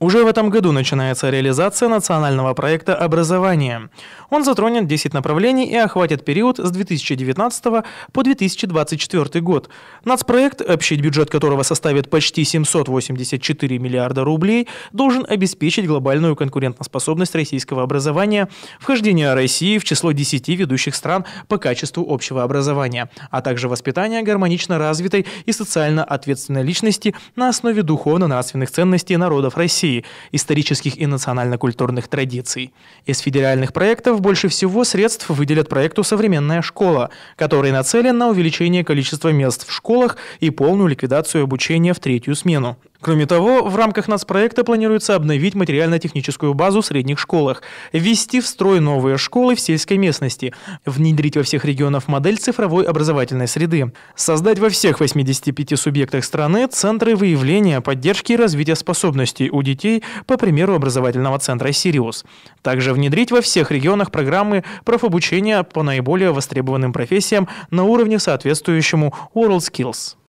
Уже в этом году начинается реализация национального проекта образования. Он затронет 10 направлений и охватит период с 2019 по 2024 год. Нацпроект, общий бюджет которого составит почти 784 миллиарда рублей, должен обеспечить глобальную конкурентоспособность российского образования, вхождение России в число 10 ведущих стран по качеству общего образования, а также воспитание гармонично развитой и социально ответственной личности на основе духовно-нравственных ценностей народов России России, исторических и национально-культурных традиций. Из федеральных проектов больше всего средств выделят проекту «Современная школа», который нацелен на увеличение количества мест в школах и полную ликвидацию обучения в третью смену. Кроме того, в рамках нацпроекта планируется обновить материально-техническую базу в средних школах, ввести в строй новые школы в сельской местности, внедрить во всех регионах модель цифровой образовательной среды, создать во всех 85 субъектах страны центры выявления, поддержки и развития способностей у детей по примеру образовательного центра «Сириус». Также внедрить во всех регионах программы профобучения по наиболее востребованным профессиям на уровне соответствующему WorldSkills.